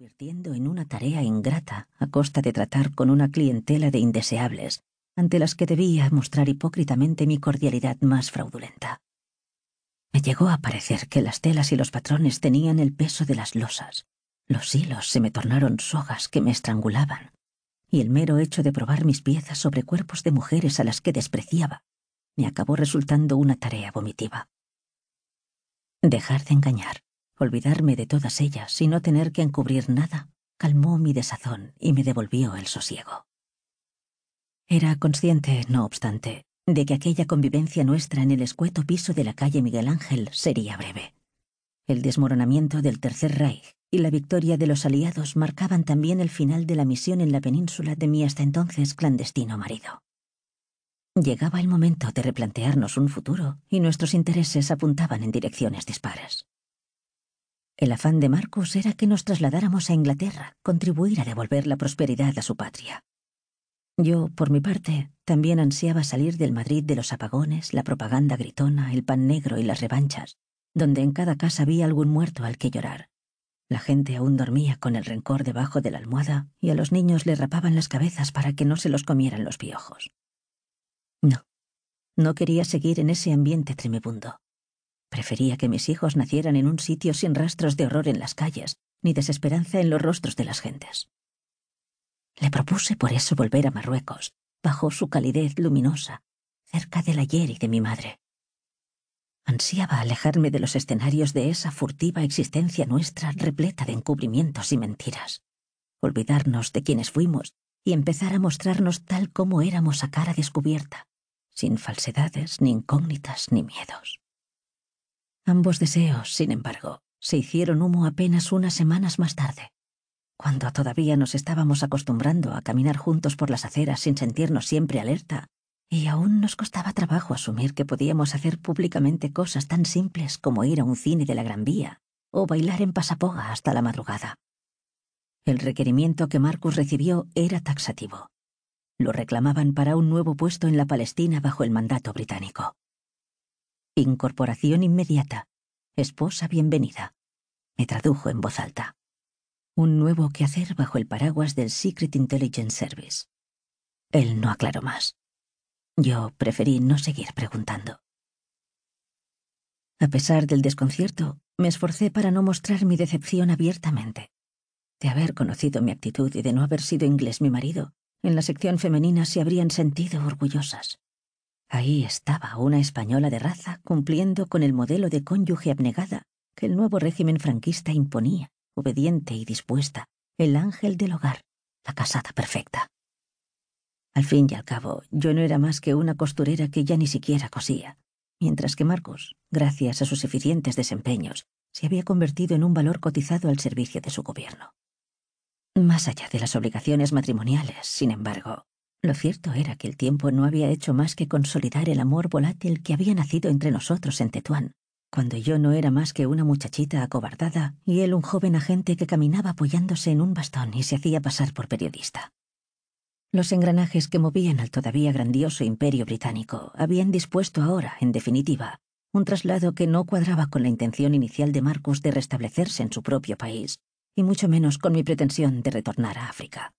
convirtiendo en una tarea ingrata a costa de tratar con una clientela de indeseables, ante las que debía mostrar hipócritamente mi cordialidad más fraudulenta. Me llegó a parecer que las telas y los patrones tenían el peso de las losas. Los hilos se me tornaron sogas que me estrangulaban, y el mero hecho de probar mis piezas sobre cuerpos de mujeres a las que despreciaba me acabó resultando una tarea vomitiva. Dejar de engañar olvidarme de todas ellas y no tener que encubrir nada, calmó mi desazón y me devolvió el sosiego. Era consciente, no obstante, de que aquella convivencia nuestra en el escueto piso de la calle Miguel Ángel sería breve. El desmoronamiento del Tercer Reich y la victoria de los aliados marcaban también el final de la misión en la península de mi hasta entonces clandestino marido. Llegaba el momento de replantearnos un futuro y nuestros intereses apuntaban en direcciones dispares. El afán de Marcus era que nos trasladáramos a Inglaterra, contribuir a devolver la prosperidad a su patria. Yo, por mi parte, también ansiaba salir del Madrid de los apagones, la propaganda gritona, el pan negro y las revanchas, donde en cada casa había algún muerto al que llorar. La gente aún dormía con el rencor debajo de la almohada y a los niños le rapaban las cabezas para que no se los comieran los piojos. No, no quería seguir en ese ambiente tremebundo. Prefería que mis hijos nacieran en un sitio sin rastros de horror en las calles, ni desesperanza en los rostros de las gentes. Le propuse por eso volver a Marruecos, bajo su calidez luminosa, cerca del ayer y de mi madre. Ansiaba alejarme de los escenarios de esa furtiva existencia nuestra repleta de encubrimientos y mentiras, olvidarnos de quienes fuimos y empezar a mostrarnos tal como éramos a cara descubierta, sin falsedades, ni incógnitas, ni miedos. Ambos deseos, sin embargo, se hicieron humo apenas unas semanas más tarde, cuando todavía nos estábamos acostumbrando a caminar juntos por las aceras sin sentirnos siempre alerta, y aún nos costaba trabajo asumir que podíamos hacer públicamente cosas tan simples como ir a un cine de la Gran Vía o bailar en pasapoga hasta la madrugada. El requerimiento que Marcus recibió era taxativo. Lo reclamaban para un nuevo puesto en la Palestina bajo el mandato británico. Incorporación inmediata. Esposa bienvenida. Me tradujo en voz alta. Un nuevo quehacer bajo el paraguas del Secret Intelligence Service. Él no aclaró más. Yo preferí no seguir preguntando. A pesar del desconcierto, me esforcé para no mostrar mi decepción abiertamente. De haber conocido mi actitud y de no haber sido inglés mi marido, en la sección femenina se habrían sentido orgullosas. Ahí estaba una española de raza cumpliendo con el modelo de cónyuge abnegada que el nuevo régimen franquista imponía, obediente y dispuesta, el ángel del hogar, la casada perfecta. Al fin y al cabo, yo no era más que una costurera que ya ni siquiera cosía, mientras que Marcos, gracias a sus eficientes desempeños, se había convertido en un valor cotizado al servicio de su gobierno. Más allá de las obligaciones matrimoniales, sin embargo, lo cierto era que el tiempo no había hecho más que consolidar el amor volátil que había nacido entre nosotros en Tetuán, cuando yo no era más que una muchachita acobardada y él un joven agente que caminaba apoyándose en un bastón y se hacía pasar por periodista. Los engranajes que movían al todavía grandioso imperio británico habían dispuesto ahora, en definitiva, un traslado que no cuadraba con la intención inicial de Marcus de restablecerse en su propio país, y mucho menos con mi pretensión de retornar a África.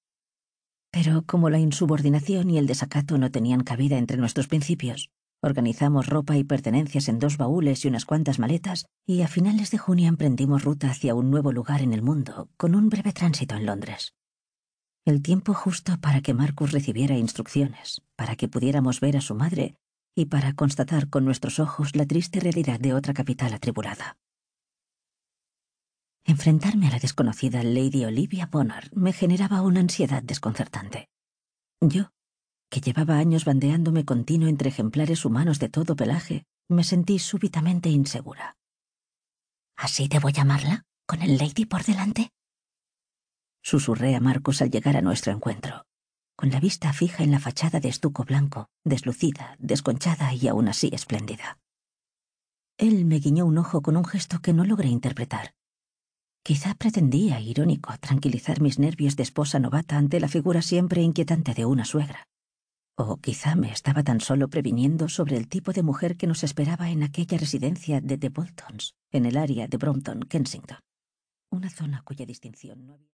Pero como la insubordinación y el desacato no tenían cabida entre nuestros principios, organizamos ropa y pertenencias en dos baúles y unas cuantas maletas, y a finales de junio emprendimos ruta hacia un nuevo lugar en el mundo, con un breve tránsito en Londres. El tiempo justo para que Marcus recibiera instrucciones, para que pudiéramos ver a su madre y para constatar con nuestros ojos la triste realidad de otra capital atribulada. Enfrentarme a la desconocida Lady Olivia Bonner me generaba una ansiedad desconcertante. Yo, que llevaba años bandeándome continuo entre ejemplares humanos de todo pelaje, me sentí súbitamente insegura. ¿Así debo llamarla? ¿Con el Lady por delante? Susurré a Marcos al llegar a nuestro encuentro, con la vista fija en la fachada de estuco blanco, deslucida, desconchada y aún así espléndida. Él me guiñó un ojo con un gesto que no logré interpretar Quizá pretendía, irónico, tranquilizar mis nervios de esposa novata ante la figura siempre inquietante de una suegra. O quizá me estaba tan solo previniendo sobre el tipo de mujer que nos esperaba en aquella residencia de The Boltons, en el área de Brompton, Kensington, una zona cuya distinción no había.